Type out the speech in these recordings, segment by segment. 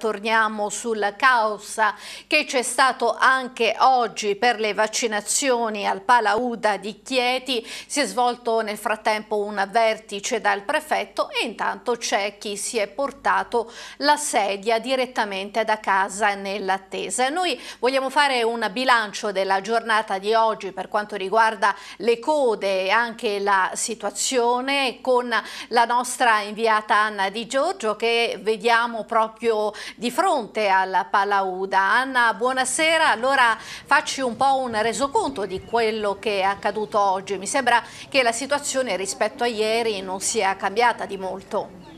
Torniamo sul caos che c'è stato anche oggi per le vaccinazioni al Palauda di Chieti. Si è svolto nel frattempo un vertice dal prefetto e intanto c'è chi si è portato la sedia direttamente da casa nell'attesa. Noi vogliamo fare un bilancio della giornata di oggi per quanto riguarda le code e anche la situazione con la nostra inviata Anna Di Giorgio che vediamo proprio di fronte al Palauda. Anna, buonasera, allora facci un po' un resoconto di quello che è accaduto oggi. Mi sembra che la situazione rispetto a ieri non sia cambiata di molto.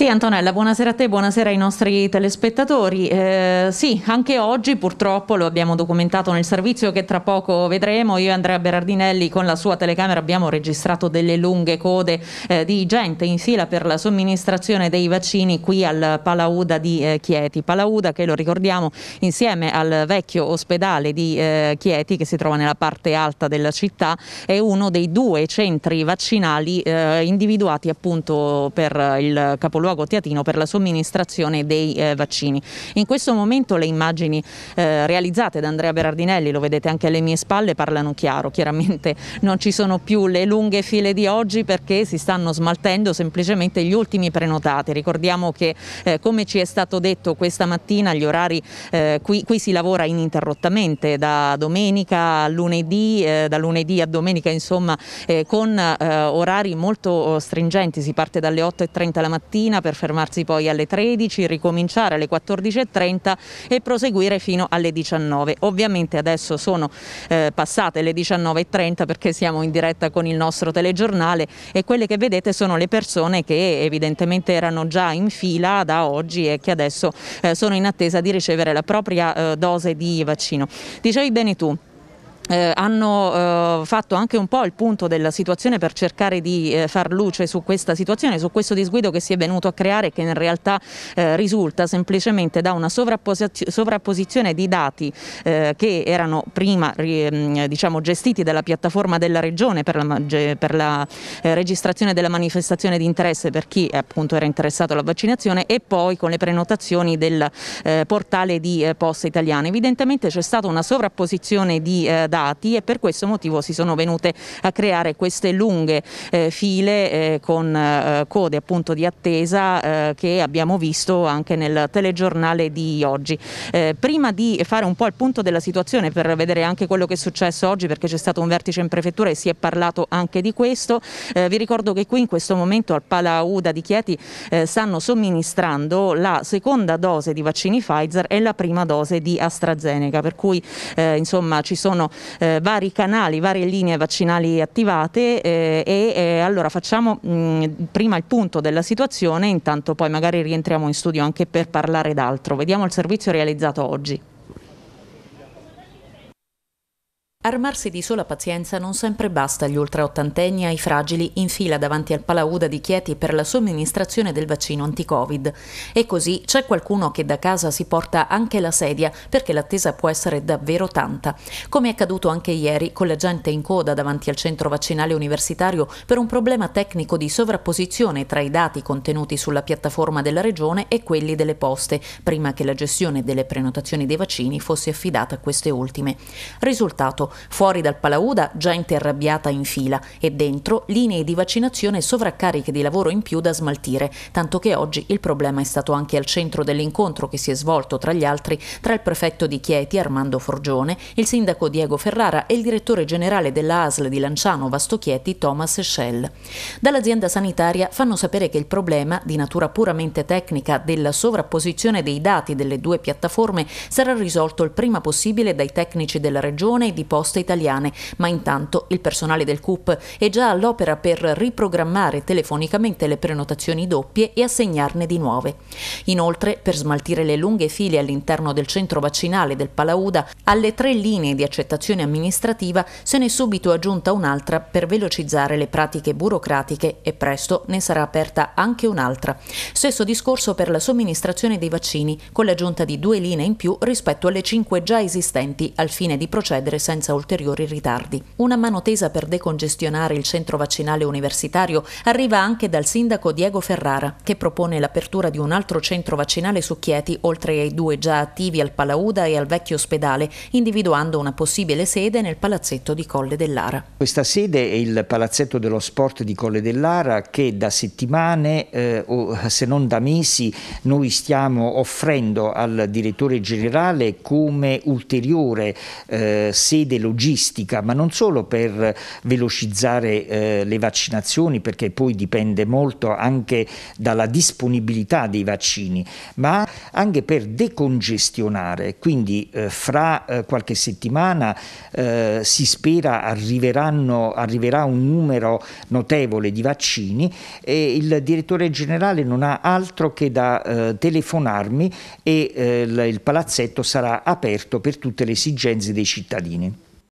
Sì, Antonella, buonasera a te, buonasera ai nostri telespettatori. Eh, sì, anche oggi purtroppo lo abbiamo documentato nel servizio che tra poco vedremo. Io e Andrea Berardinelli con la sua telecamera abbiamo registrato delle lunghe code eh, di gente in fila per la somministrazione dei vaccini qui al Palauda di eh, Chieti. Palauda che lo ricordiamo insieme al vecchio ospedale di eh, Chieti che si trova nella parte alta della città è uno dei due centri vaccinali eh, individuati appunto per il capoluogo capoluogo teatino per la somministrazione dei eh, vaccini. In questo momento le immagini eh, realizzate da Andrea Berardinelli, lo vedete anche alle mie spalle, parlano chiaro, chiaramente non ci sono più le lunghe file di oggi perché si stanno smaltendo semplicemente gli ultimi prenotati. Ricordiamo che eh, come ci è stato detto questa mattina gli orari eh, qui, qui, si lavora ininterrottamente da domenica a lunedì, eh, da lunedì a domenica insomma eh, con orari molto oh, stringenti, si parte dalle 8.30 la mattina mattina per fermarsi poi alle 13, ricominciare alle 14.30 e proseguire fino alle 19. Ovviamente adesso sono eh, passate le 19.30 perché siamo in diretta con il nostro telegiornale e quelle che vedete sono le persone che evidentemente erano già in fila da oggi e che adesso eh, sono in attesa di ricevere la propria eh, dose di vaccino. Dicevi bene tu, eh, hanno eh, fatto anche un po' il punto della situazione per cercare di eh, far luce su questa situazione, su questo disguido che si è venuto a creare e che in realtà eh, risulta semplicemente da una sovrapposizione di dati eh, che erano prima mm, diciamo, gestiti dalla piattaforma della Regione per la, per la eh, registrazione della manifestazione di interesse per chi appunto era interessato alla vaccinazione e poi con le prenotazioni del portale di Poste Italiane. Evidentemente c'è stata una sovrapposizione di dati stati e per questo motivo si sono venute a creare queste lunghe eh, file eh, con eh, code appunto di attesa eh, che abbiamo visto anche nel telegiornale di oggi. Eh, prima di fare un po' il punto della situazione per vedere anche quello che è successo oggi perché c'è stato un vertice in prefettura e si è parlato anche di questo, eh, vi ricordo che qui in questo momento al Pala Uda di Chieti stanno somministrando la seconda dose di vaccini Pfizer e la prima dose di AstraZeneca per cui insomma ci sono eh, vari canali, varie linee vaccinali attivate eh, e eh, allora facciamo mh, mm, prima il punto della situazione, intanto poi magari rientriamo in studio anche per parlare d'altro. Vediamo il servizio realizzato oggi. Armarsi di sola pazienza non sempre basta agli ultraottantenni e ai fragili in fila davanti al Palauda di Chieti per la somministrazione del vaccino anti-Covid. E così c'è qualcuno che da casa si porta anche la sedia perché l'attesa può essere davvero tanta. Come è accaduto anche ieri con la gente in coda davanti al centro vaccinale universitario per un problema tecnico di sovrapposizione tra i dati contenuti sulla piattaforma della regione e quelli delle poste, prima che la gestione delle prenotazioni dei vaccini fosse affidata a queste ultime. Risultato fuori dal Palauda già interrabbiata in fila e dentro linee di vaccinazione e sovraccariche di lavoro in più da smaltire, tanto che oggi il problema è stato anche al centro dell'incontro che si è svolto tra gli altri tra il prefetto di Chieti Armando Forgione, il sindaco Diego Ferrara e il direttore generale della ASL di Lanciano Vasto Chieti Thomas Schell. Dall'azienda sanitaria fanno sapere che il problema di natura puramente tecnica della sovrapposizione dei dati delle due piattaforme sarà risolto il prima possibile dai tecnici della regione e di pochi poste italiane, ma intanto il personale del CUP è già all'opera per riprogrammare telefonicamente le prenotazioni doppie e assegnarne di nuove. Inoltre, per smaltire le lunghe file all'interno del centro vaccinale del Palauda, alle tre linee di accettazione amministrativa se ne è subito aggiunta un'altra per velocizzare le pratiche burocratiche e presto ne sarà aperta anche un'altra. Stesso discorso per la somministrazione dei vaccini, con l'aggiunta di due linee in più rispetto alle cinque già esistenti, al fine di procedere senza senza ulteriori ritardi. Una mano tesa per decongestionare il centro vaccinale universitario arriva anche dal sindaco Diego Ferrara, che propone l'apertura di un altro centro vaccinale su Chieti, oltre ai due già attivi al Palauda e al vecchio ospedale, individuando una possibile sede nel palazzetto di Colle dell'Ara. Questa sede è il palazzetto dello sport di Colle dell'Ara che da settimane, eh, se non da mesi, noi stiamo offrendo al direttore generale come ulteriore eh, sede logistica, ma non solo per velocizzare eh, le vaccinazioni, perché poi dipende molto anche dalla disponibilità dei vaccini, ma anche per decongestionare. Quindi eh, fra eh, qualche settimana eh, si spera arriverà un numero notevole di vaccini e il direttore generale non ha altro che da eh, telefonarmi e eh, il palazzetto sarà aperto per tutte le esigenze dei cittadini.